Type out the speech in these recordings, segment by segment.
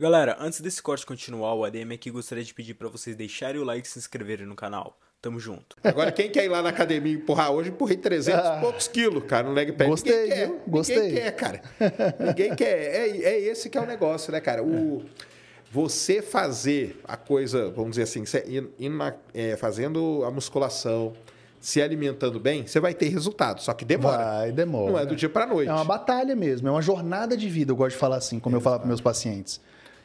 Galera, antes desse corte continuar, o ADM aqui gostaria de pedir para vocês deixarem o like e se inscreverem no canal. Tamo junto. Agora, quem quer ir lá na academia empurrar hoje, empurrei 300 ah, e poucos quilos, cara, no leg press. Gostei, ninguém quer, Gostei. Ninguém quer, cara. ninguém quer. É, é, esse que é o negócio, né, cara? O, você fazer a coisa, vamos dizer assim, é in, in, é, fazendo a musculação, se alimentando bem, você vai ter resultado. Só que demora. Vai, demora. Não é do dia para é noite. É uma batalha mesmo, é uma jornada de vida, eu gosto de falar assim, como eu falo para meus pacientes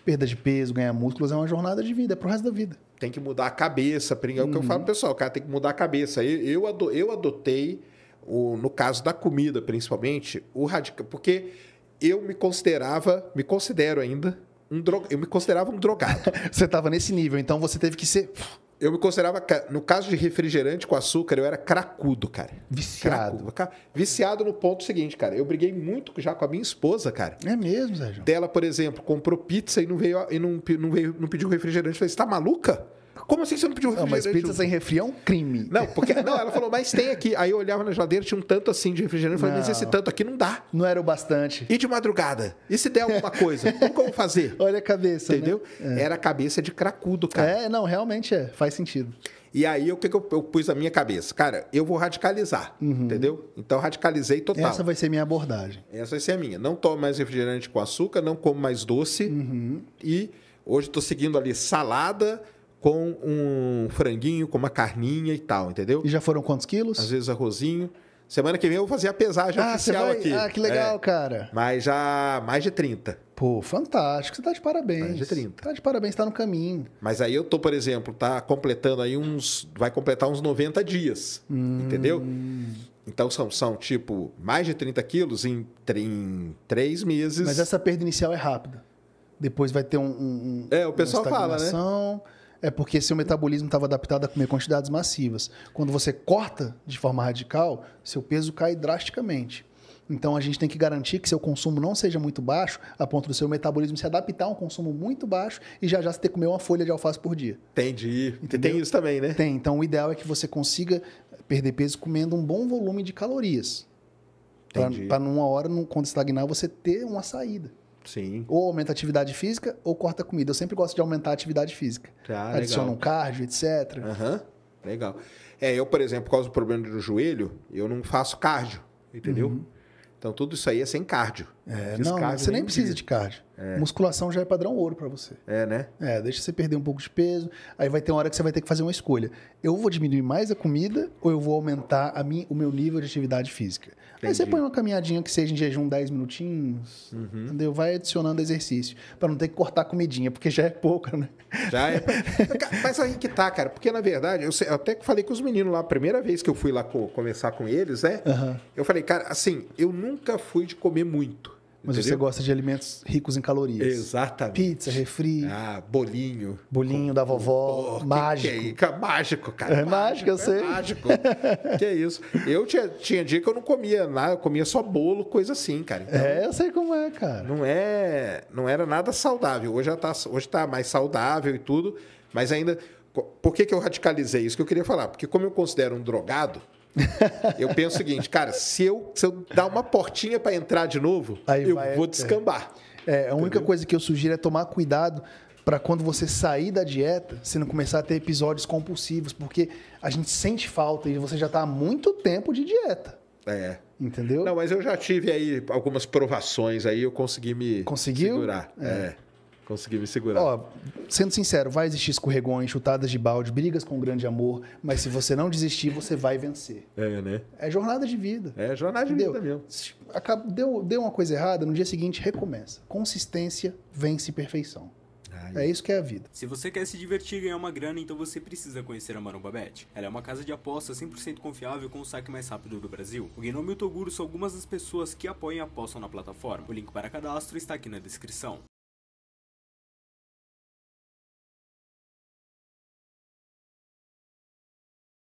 perda de peso, ganhar músculos é uma jornada de vida, é pro resto da vida. Tem que mudar a cabeça, é o que eu uhum. falo pro pessoal, cara, tem que mudar a cabeça. Eu, eu adotei, o, no caso da comida principalmente, o radical, porque eu me considerava, me considero ainda, um droga, eu me considerava um drogado. você estava nesse nível, então você teve que ser eu me considerava, no caso de refrigerante com açúcar, eu era cracudo, cara. Viciado. Cracudo. Viciado no ponto seguinte, cara. Eu briguei muito já com a minha esposa, cara. É mesmo, Sérgio? Dela, por exemplo, comprou pizza e não veio, e não, não, veio, não pediu refrigerante. Eu falei, você tá maluca? Como assim você não pediu refrigerante? Não, mas pizza sem refri é um crime. Não, porque. Não, ela falou, mas tem aqui. Aí eu olhava na geladeira, tinha um tanto assim de refrigerante. Eu falei, não, mas esse tanto aqui não dá. Não era o bastante. E de madrugada? E se der alguma coisa? Como fazer? Olha a cabeça. Né? Entendeu? Né? É. Era a cabeça de cracudo, cara. É, não, realmente é. Faz sentido. E aí, o que, que eu, eu, pus na minha cabeça? Cara, eu vou radicalizar, uhum. entendeu? Então, radicalizei total. Essa vai ser minha abordagem. Essa vai ser a minha. Não tomo mais refrigerante com açúcar, não como mais doce. Uhum. E hoje estou seguindo ali salada, com um franguinho, com uma carninha e tal, entendeu? E já foram quantos quilos? Às vezes arrozinho. Semana que vem eu vou fazer a pesagem ah, oficial aqui. Ah, que legal, é. cara. Mas já mais de 30. Pô, fantástico. Você tá de parabéns. Mais de 30. Tá de parabéns, tá no caminho. Mas aí eu tô, por exemplo, tá completando aí uns... Vai completar uns 90 dias, hum. entendeu? Então são, são, tipo, mais de 30 quilos em, em 3 meses. Mas essa perda inicial é rápida. Depois vai ter um... um é, o pessoal fala, né? É porque seu metabolismo estava adaptado a comer quantidades massivas. Quando você corta de forma radical, seu peso cai drasticamente. Então a gente tem que garantir que seu consumo não seja muito baixo, a ponto do seu metabolismo se adaptar a um consumo muito baixo e já já você ter que comer uma folha de alface por dia. Entendi. Entendeu? Tem isso também, né? Tem. Então o ideal é que você consiga perder peso comendo um bom volume de calorias. Para numa hora, quando estagnar, você ter uma saída. Sim. Ou aumenta a atividade física ou corta a comida. Eu sempre gosto de aumentar a atividade física. Ah, Adiciona um cardio, etc. Aham, uhum, legal. É, eu, por exemplo, por causa do problema do joelho, eu não faço cardio, entendeu? Uhum. Então, tudo isso aí é sem cardio. É, não, você nem precisa de cardio. É. Musculação já é padrão ouro para você. É, né? É, deixa você perder um pouco de peso. Aí vai ter uma hora que você vai ter que fazer uma escolha. Eu vou diminuir mais a comida ou eu vou aumentar a o meu nível de atividade física? Entendi. Aí você põe uma caminhadinha que seja em jejum 10 minutinhos, uhum. entendeu? Vai adicionando exercício. para não ter que cortar a comidinha, porque já é pouca, né? Já é. Mas aí que tá, cara. Porque, na verdade, eu, sei, eu até falei com os meninos lá, a primeira vez que eu fui lá começar conversar com eles, né? Uhum. Eu falei, cara, assim, eu nunca fui de comer muito. Mas entendeu? você gosta de alimentos ricos em calorias. Exatamente. Pizza, refri. Ah, bolinho. Bolinho com, da vovó. mágico. Que, que, é é mágico, cara. É mágico, é mágico eu sei. É mágico. que é isso. Eu tinha, tinha dia que eu não comia nada, eu comia só bolo, coisa assim, cara. Então, é, eu sei como é, cara. Não é, não era nada saudável. Hoje já tá, hoje tá mais saudável e tudo, mas ainda por que, que eu radicalizei isso que eu queria falar? Porque como eu considero um drogado, Eu penso o seguinte, cara, se eu, se eu dar uma portinha para entrar de novo, Aí eu vai, vou descambar. É, a entendeu? única coisa que eu sugiro é tomar cuidado para quando você sair da dieta, você não começar a ter episódios compulsivos, porque a gente sente falta e você já está há muito tempo de dieta. É. Entendeu? Não, mas eu já tive aí algumas provações aí, eu consegui me Conseguiu? segurar. É. é. Consegui me segurar. Ó, sendo sincero, vai existir escorregões, chutadas de balde, brigas com grande amor, mas se você não desistir, você vai vencer. É, né? É jornada de vida. É jornada de Entendeu? vida mesmo. Acabou, Deu, deu uma coisa errada, no dia seguinte recomeça. Consistência vence perfeição. É isso que é a vida. Se você quer se divertir e ganhar uma grana, então você precisa conhecer a Maromba Bet. Ela é uma casa de aposta 100% confiável com o saque mais rápido do Brasil. O Gnome e o Toguro são algumas das pessoas que apoiam e apostam na plataforma. O link para cadastro está aqui na descrição.